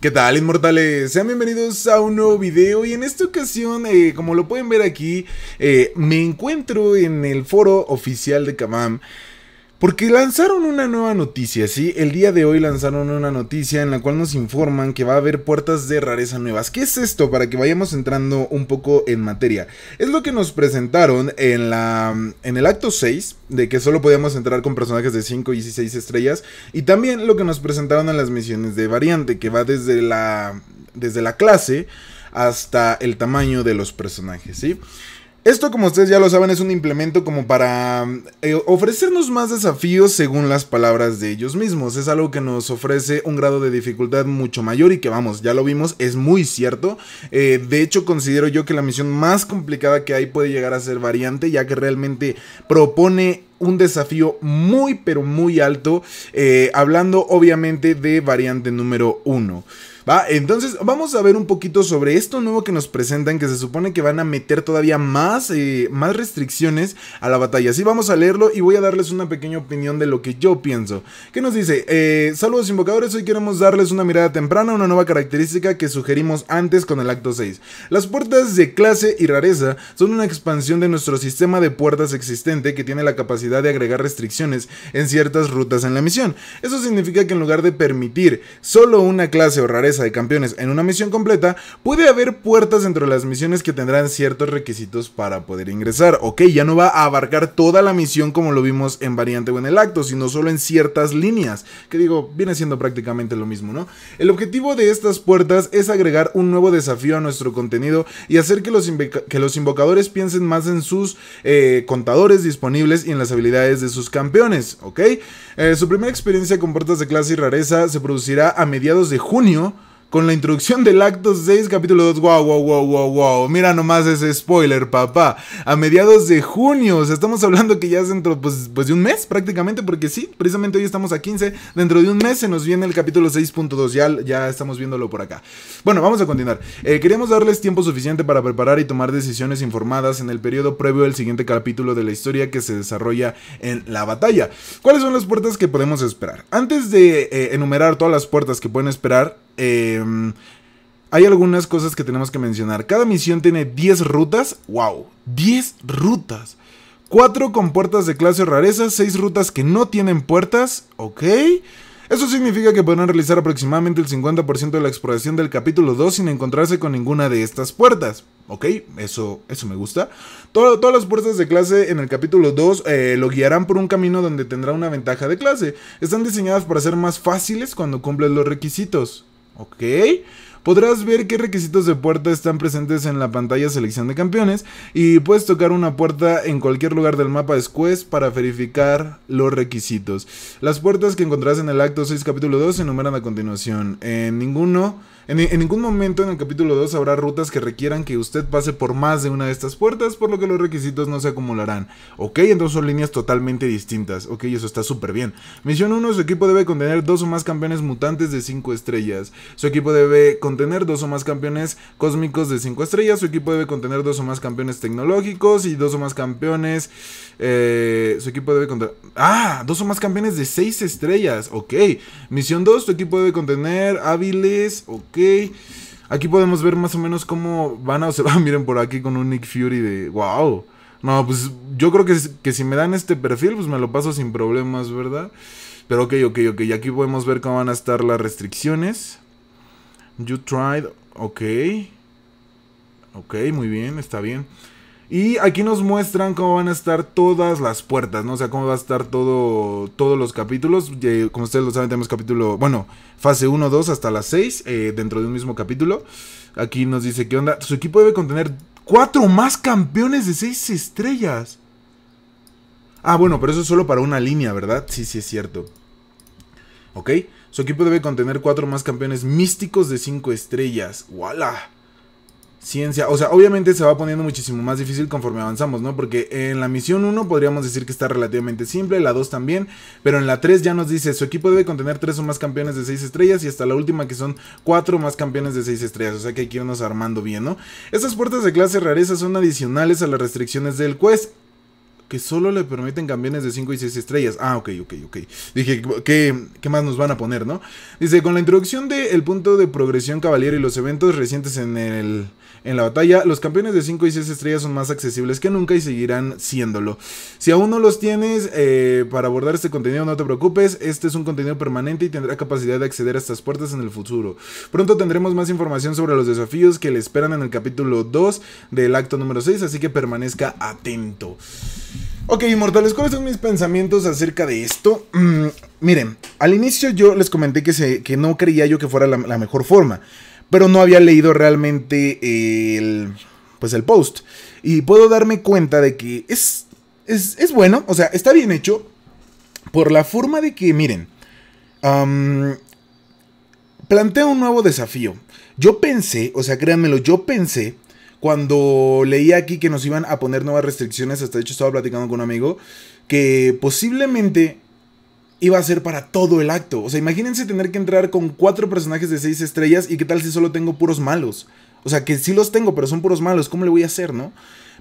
¿Qué tal, inmortales? Sean bienvenidos a un nuevo video y en esta ocasión, eh, como lo pueden ver aquí, eh, me encuentro en el foro oficial de Kamam porque lanzaron una nueva noticia, ¿sí? El día de hoy lanzaron una noticia en la cual nos informan que va a haber puertas de rareza nuevas. ¿Qué es esto? Para que vayamos entrando un poco en materia. Es lo que nos presentaron en, la, en el acto 6, de que solo podíamos entrar con personajes de 5 y 16 estrellas. Y también lo que nos presentaron en las misiones de variante, que va desde la, desde la clase hasta el tamaño de los personajes, ¿sí? sí esto, como ustedes ya lo saben, es un implemento como para eh, ofrecernos más desafíos según las palabras de ellos mismos. Es algo que nos ofrece un grado de dificultad mucho mayor y que vamos, ya lo vimos, es muy cierto. Eh, de hecho, considero yo que la misión más complicada que hay puede llegar a ser variante, ya que realmente propone un desafío muy pero muy alto, eh, hablando obviamente de variante número 1. ¿Va? Entonces vamos a ver un poquito sobre esto nuevo que nos presentan, que se supone que van a meter todavía más, eh, más restricciones a la batalla. Así vamos a leerlo y voy a darles una pequeña opinión de lo que yo pienso. ¿Qué nos dice? Eh, Saludos invocadores, hoy queremos darles una mirada temprana, una nueva característica que sugerimos antes con el acto 6. Las puertas de clase y rareza son una expansión de nuestro sistema de puertas existente que tiene la capacidad de agregar restricciones en ciertas rutas en la misión. Eso significa que en lugar de permitir solo una clase o rareza de campeones en una misión completa, puede haber puertas entre las misiones que tendrán ciertos requisitos para poder ingresar. Ok, ya no va a abarcar toda la misión como lo vimos en Variante o en el acto, sino solo en ciertas líneas, que digo, viene siendo prácticamente lo mismo, ¿no? El objetivo de estas puertas es agregar un nuevo desafío a nuestro contenido y hacer que los, que los invocadores piensen más en sus eh, contadores disponibles y en las habilidades de sus campeones, ¿ok? Eh, su primera experiencia con puertas de clase y rareza se producirá a mediados de junio con la introducción del acto 6, capítulo 2. Wow, wow, wow, wow, wow. Mira nomás ese spoiler, papá. A mediados de junio, o sea, estamos hablando que ya es dentro pues, pues de un mes prácticamente, porque sí, precisamente hoy estamos a 15. Dentro de un mes se nos viene el capítulo 6.2. Ya, ya estamos viéndolo por acá. Bueno, vamos a continuar. Eh, queríamos darles tiempo suficiente para preparar y tomar decisiones informadas en el periodo previo al siguiente capítulo de la historia que se desarrolla en la batalla. ¿Cuáles son las puertas que podemos esperar? Antes de eh, enumerar todas las puertas que pueden esperar, Em, hay algunas cosas que tenemos que mencionar. Cada misión tiene 10 rutas. ¡Wow! 10 rutas. 4 con puertas de clase rareza, 6 rutas que no tienen puertas. Ok. Eso significa que podrán realizar aproximadamente el 50% de la exploración del capítulo 2 sin encontrarse con ninguna de estas puertas. Ok, eso, eso me gusta. todas las puertas de clase en el capítulo 2 eh, lo guiarán por un camino donde tendrá una ventaja de clase. Están diseñadas para ser más fáciles cuando cumples los requisitos. ¿ok? Podrás ver qué requisitos de puerta están presentes en la pantalla selección de campeones y puedes tocar una puerta en cualquier lugar del mapa después para verificar los requisitos. Las puertas que encontrarás en el acto 6 capítulo 2 se enumeran a continuación. En ninguno en, ningún momento en el capítulo 2 habrá rutas que requieran que usted pase por más de una de estas puertas, por lo que los requisitos no se acumularán. Ok, entonces son líneas totalmente distintas. Ok, eso está súper bien. Misión 1, su equipo debe contener dos o más campeones mutantes de 5 estrellas. Su equipo debe contener dos o más campeones cósmicos de 5 estrellas. Su equipo debe contener dos o más campeones tecnológicos y dos o más campeones... Eh, su equipo debe contener... Ah, dos o más campeones de 6 estrellas. Ok. Misión 2, su equipo debe contener hábiles... Ok ok. Aquí podemos ver más o menos cómo van a observar. Miren por aquí con un Nick Fury de wow. No, pues yo creo que, que si me dan este perfil, pues me lo paso sin problemas, ¿verdad? Pero ok, ok, ok. Y aquí podemos ver cómo van a estar las restricciones. You tried, ok. Ok, muy bien, está bien. Y aquí nos muestran cómo van a estar todas las puertas, ¿no? O sea, cómo va a estar todo, todos los capítulos. Eh, como ustedes lo saben, tenemos capítulo, bueno, fase 1, 2 hasta las 6 eh, dentro de un mismo capítulo. Aquí nos dice, ¿qué onda? Su equipo debe contener cuatro más campeones de 6 estrellas. Ah, bueno, pero eso es solo para una línea, ¿verdad? Sí, sí, es cierto. ¿Ok? Su equipo debe contener cuatro más campeones místicos de 5 estrellas. ¡Wala! Ciencia, o sea, obviamente se va poniendo muchísimo más difícil conforme avanzamos, ¿no? Porque en la misión 1 podríamos decir que está relativamente simple, la 2 también, pero en la 3 ya nos dice, su equipo debe contener 3 o más campeones de 6 estrellas y hasta la última que son 4 más campeones de 6 estrellas, o sea que hay que irnos armando bien, ¿no? Estas puertas de clase rareza son adicionales a las restricciones del quest que solo le permiten campeones de 5 y 6 estrellas. Ah, ok, ok, ok. Dije, ¿qué, más nos van a poner, no? Dice, con la introducción del punto de progresión caballero y los eventos recientes en, el, en la batalla, los campeones de 5 y 6 estrellas son más accesibles que nunca y seguirán siéndolo. Si aún no los tienes eh, para abordar este contenido, no te preocupes. Este es un contenido permanente y tendrá capacidad de acceder a estas puertas en el futuro. Pronto tendremos más información sobre los desafíos que le esperan en el capítulo 2 del acto número 6, así que permanezca atento. Ok, inmortales, ¿cuáles son mis pensamientos acerca de esto? Mm, miren, al inicio yo les comenté que, que no creía yo que fuera la, mejor forma, pero no había leído realmente el, pues el post. Y puedo darme cuenta de que es, es, bueno, o sea, está bien hecho por la forma de que, miren, plantea un nuevo desafío. Yo pensé, o sea, créanmelo, yo pensé cuando leía aquí que nos iban a poner nuevas restricciones, hasta de hecho estaba platicando con un amigo, que posiblemente iba a ser para todo el acto. O sea, imagínense tener que entrar con cuatro personajes de seis estrellas y qué tal si solo tengo puros malos. O sea, que sí los tengo, pero son puros malos, ¿cómo le voy a hacer, no?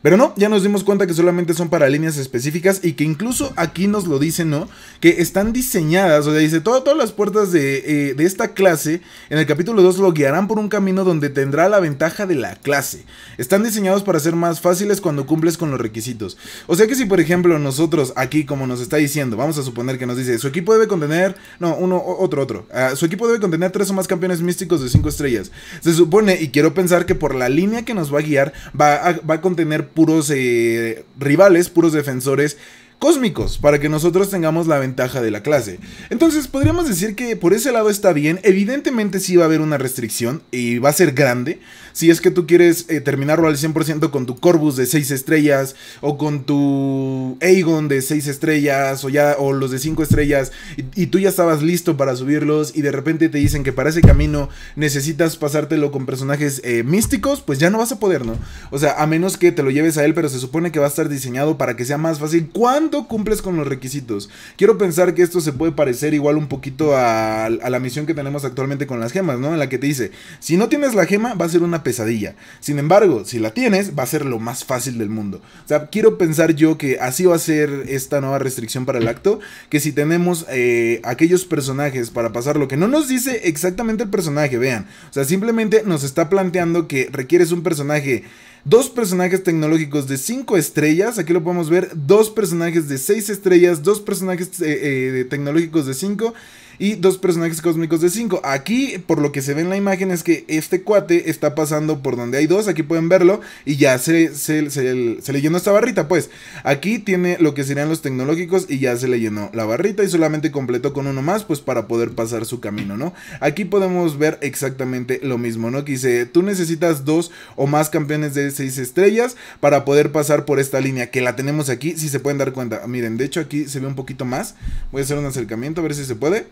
Pero no, ya nos dimos cuenta que solamente son para líneas específicas y que incluso aquí nos lo dicen, ¿no? Que están diseñadas, o sea, dice, todas, las puertas eh, de, esta clase en el capítulo 2 lo guiarán por un camino donde tendrá la ventaja de la clase. Están diseñados para ser más fáciles cuando cumples con los requisitos. O sea que si por ejemplo nosotros aquí, como nos está diciendo, vamos a suponer que nos dice, su equipo debe contener, no, uno, otro, otro, ah, su equipo debe contener tres o más campeones místicos de cinco estrellas. Se supone, y quiero pensar que por la línea que nos va a guiar, va va a contener puros eh, rivales, puros defensores cósmicos para que nosotros tengamos la ventaja de la clase. Entonces podríamos decir que por ese lado está bien, evidentemente sí va a haber una restricción y va a ser grande si es que tú quieres eh, terminarlo al 100% con tu Corvus de 6 estrellas o con tu Aegon de 6 estrellas o ya o los de 5 estrellas y, tú ya estabas listo para subirlos y de repente te dicen que para ese camino necesitas pasártelo con personajes eh, místicos, pues ya no vas a poder, ¿no? O sea, a menos que te lo lleves a él, pero se supone que va a estar diseñado para que sea más fácil cuando ¿Cuánto cumples con los requisitos. Quiero pensar que esto se puede parecer igual un poquito a, la misión que tenemos actualmente con las gemas, ¿no? En la que te dice, si no tienes la gema va a ser una pesadilla. Sin embargo, si la tienes va a ser lo más fácil del mundo. O sea, quiero pensar yo que así va a ser esta nueva restricción para el acto, que si tenemos eh, aquellos personajes para pasar lo que no nos dice exactamente el personaje, vean. O sea, simplemente nos está planteando que requieres un personaje dos personajes tecnológicos de 5 estrellas, aquí lo podemos ver, dos personajes de 6 estrellas, dos personajes eh, eh, tecnológicos de 5 y dos personajes cósmicos de 5. Aquí, por lo que se ve en la imagen, es que este cuate está pasando por donde hay dos. Aquí pueden verlo y ya se, se, se, le llenó esta barrita. Pues aquí tiene lo que serían los tecnológicos y ya se le llenó la barrita y solamente completó con uno más, pues para poder pasar su camino, ¿no? Aquí podemos ver exactamente lo mismo, ¿no? Que dice, tú necesitas dos o más campeones de seis estrellas para poder pasar por esta línea, que la tenemos aquí, si se pueden dar cuenta. Miren, de hecho aquí se ve un poquito más. Voy a hacer un acercamiento a ver si se puede.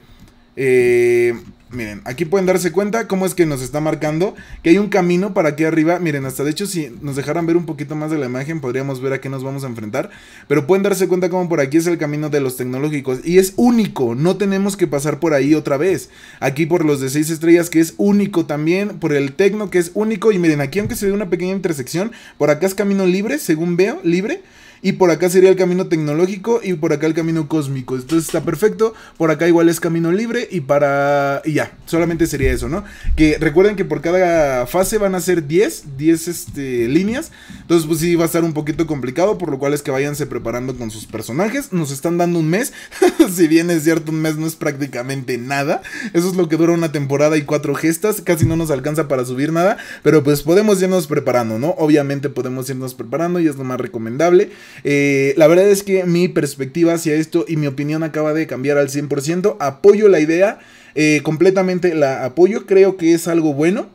Eh, miren, aquí pueden darse cuenta cómo es que nos está marcando que hay un camino para aquí arriba. Miren, hasta de hecho si nos dejaran ver un poquito más de la imagen podríamos ver a qué nos vamos a enfrentar. Pero pueden darse cuenta cómo por aquí es el camino de los tecnológicos y es único. No tenemos que pasar por ahí otra vez. Aquí por los de 6 estrellas que es único también. Por el tecno que es único. Y miren, aquí aunque se ve una pequeña intersección, por acá es camino libre, según veo, libre y por acá sería el camino tecnológico y por acá el camino cósmico. Entonces está perfecto, por acá igual es camino libre y para... y ya, solamente sería eso, ¿no? Que recuerden que por cada fase van a ser 10, 10 este, líneas, entonces pues sí va a estar un poquito complicado, por lo cual es que váyanse preparando con sus personajes, nos están dando un mes, si bien es cierto un mes no es prácticamente nada, eso es lo que dura una temporada y cuatro gestas, casi no nos alcanza para subir nada, pero pues podemos irnos preparando, ¿no? Obviamente podemos irnos preparando y es lo más recomendable. Eh, la verdad es que mi perspectiva hacia esto y mi opinión acaba de cambiar al 100%. Apoyo la idea, eh, completamente la apoyo, creo que es algo bueno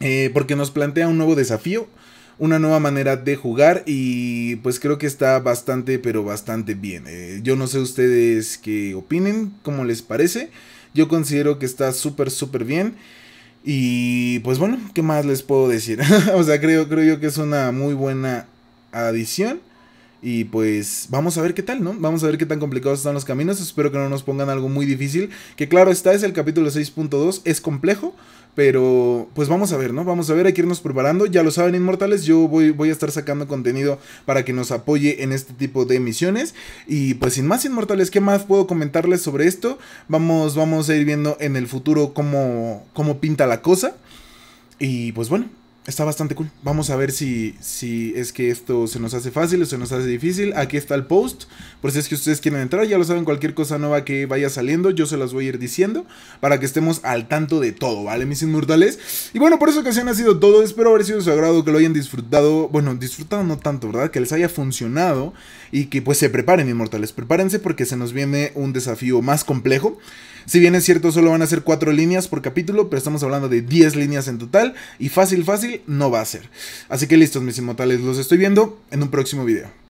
eh, porque nos plantea un nuevo desafío una nueva manera de jugar y pues creo que está bastante pero bastante bien. yo no sé ustedes qué opinen, cómo les parece. Yo considero que está súper súper bien. Y pues bueno, ¿qué más les puedo decir? o sea, creo, creo yo que es una muy buena adición. Y pues vamos a ver qué tal, ¿no? Vamos a ver qué tan complicados están los caminos. Espero que no nos pongan algo muy difícil. Que claro está, es el capítulo 6.2. Es complejo. Pero pues vamos a ver, ¿no? Vamos a ver, hay que irnos preparando. Ya lo saben, Inmortales, yo voy, voy a estar sacando contenido para que nos apoye en este tipo de misiones. Y pues sin más, Inmortales, ¿qué más puedo comentarles sobre esto? Vamos, vamos a ir viendo en el futuro cómo, cómo pinta la cosa. Y pues bueno, está bastante cool. Vamos a ver si, si es que esto se nos hace fácil o se nos hace difícil. Aquí está el post, por si es que ustedes quieren entrar. Ya lo saben, cualquier cosa nueva que vaya saliendo, yo se las voy a ir diciendo para que estemos al tanto de todo, ¿vale, mis inmortales? Y bueno, por esa ocasión ha sido todo. Espero haber sido de su agrado, que lo hayan disfrutado. Bueno, disfrutado no tanto, ¿verdad? Que les haya funcionado y que pues se preparen, inmortales. Prepárense porque se nos viene un desafío más complejo. Si bien es cierto, solo van a ser cuatro líneas por capítulo, pero estamos hablando de 10 líneas en total y fácil, fácil no va a ser. Así que listos, mis inmortales, los estoy viendo en un próximo video.